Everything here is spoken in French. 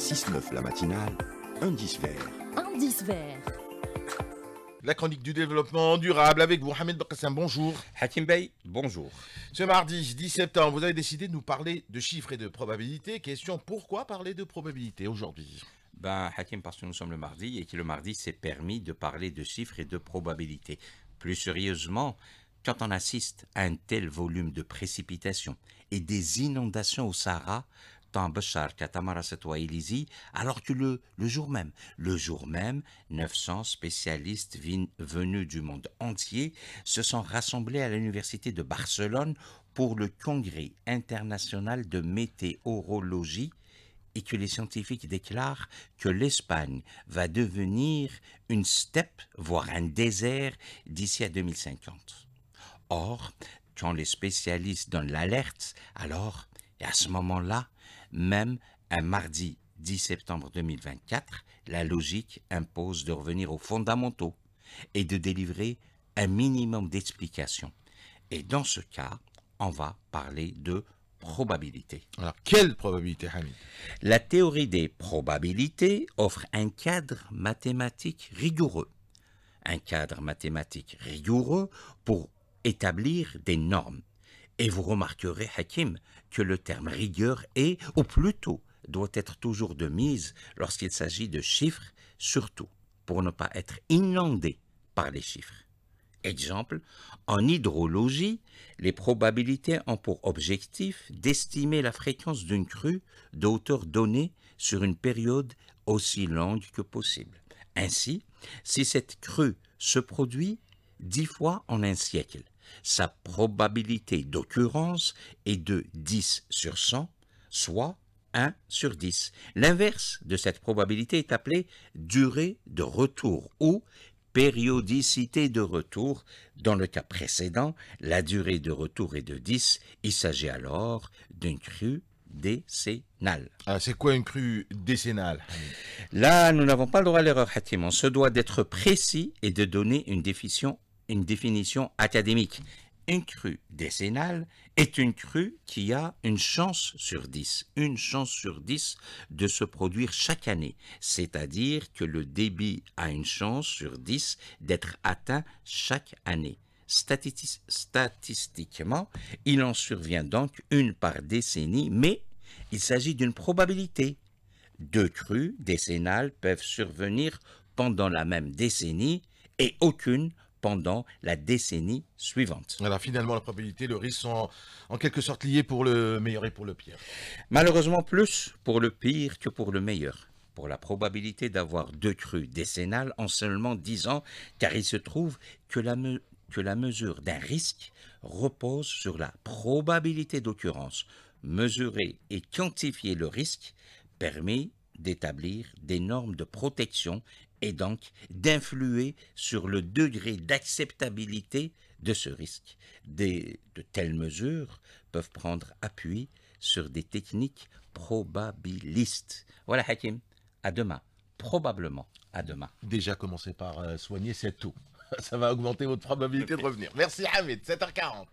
6-9 la matinale, indice vert. Indice vert. La chronique du développement durable avec Mohamed Bakassin, bonjour. Hakim Bey, bonjour. Ce mardi 10 septembre, vous avez décidé de nous parler de chiffres et de probabilités. Question, pourquoi parler de probabilités aujourd'hui ben, Hakim, parce que nous sommes le mardi et que le mardi s'est permis de parler de chiffres et de probabilités. Plus sérieusement, quand on assiste à un tel volume de précipitations et des inondations au Sahara, alors que le, le jour même, le jour même, 900 spécialistes venus du monde entier se sont rassemblés à l'université de Barcelone pour le congrès international de météorologie et que les scientifiques déclarent que l'Espagne va devenir une steppe, voire un désert, d'ici à 2050. Or, quand les spécialistes donnent l'alerte, alors, et à ce moment-là, même un mardi 10 septembre 2024, la logique impose de revenir aux fondamentaux et de délivrer un minimum d'explications. Et dans ce cas, on va parler de probabilité. Alors, quelle probabilité, Hamid La théorie des probabilités offre un cadre mathématique rigoureux. Un cadre mathématique rigoureux pour établir des normes. Et vous remarquerez, Hakim, que le terme rigueur est, ou plutôt, doit être toujours de mise lorsqu'il s'agit de chiffres, surtout pour ne pas être inondé par les chiffres. Exemple, en hydrologie, les probabilités ont pour objectif d'estimer la fréquence d'une crue d'auteur donnée sur une période aussi longue que possible. Ainsi, si cette crue se produit dix fois en un siècle, sa probabilité d'occurrence est de 10 sur 100, soit 1 sur 10. L'inverse de cette probabilité est appelée durée de retour ou périodicité de retour. Dans le cas précédent, la durée de retour est de 10. Il s'agit alors d'une crue décennale. Ah, c'est quoi une crue décennale Là, nous n'avons pas le droit à l'erreur, Hatim. On se doit d'être précis et de donner une définition une définition académique. Une crue décennale est une crue qui a une chance sur dix, une chance sur dix de se produire chaque année, c'est-à-dire que le débit a une chance sur dix d'être atteint chaque année. statistiquement, il en survient donc une par décennie, mais il s'agit d'une probabilité. Deux crues décennales peuvent survenir pendant la même décennie et aucune pendant la décennie suivante. Alors finalement, la probabilité, le risque sont en quelque sorte liés pour le meilleur et pour le pire. Malheureusement, plus pour le pire que pour le meilleur pour la probabilité d'avoir deux crues décennales en seulement 10 ans, car il se trouve que la, que la mesure d'un risque repose sur la probabilité d'occurrence. Mesurer et quantifier le risque permet d'établir des normes de protection et donc d'influer sur le degré d'acceptabilité de ce risque. Des, de telles mesures peuvent prendre appui sur des techniques probabilistes. Voilà Hakim, à demain, probablement à demain. Déjà commencez par euh, soigner cette toux. Ça va augmenter votre probabilité de revenir. Merci Hamid, 7h40.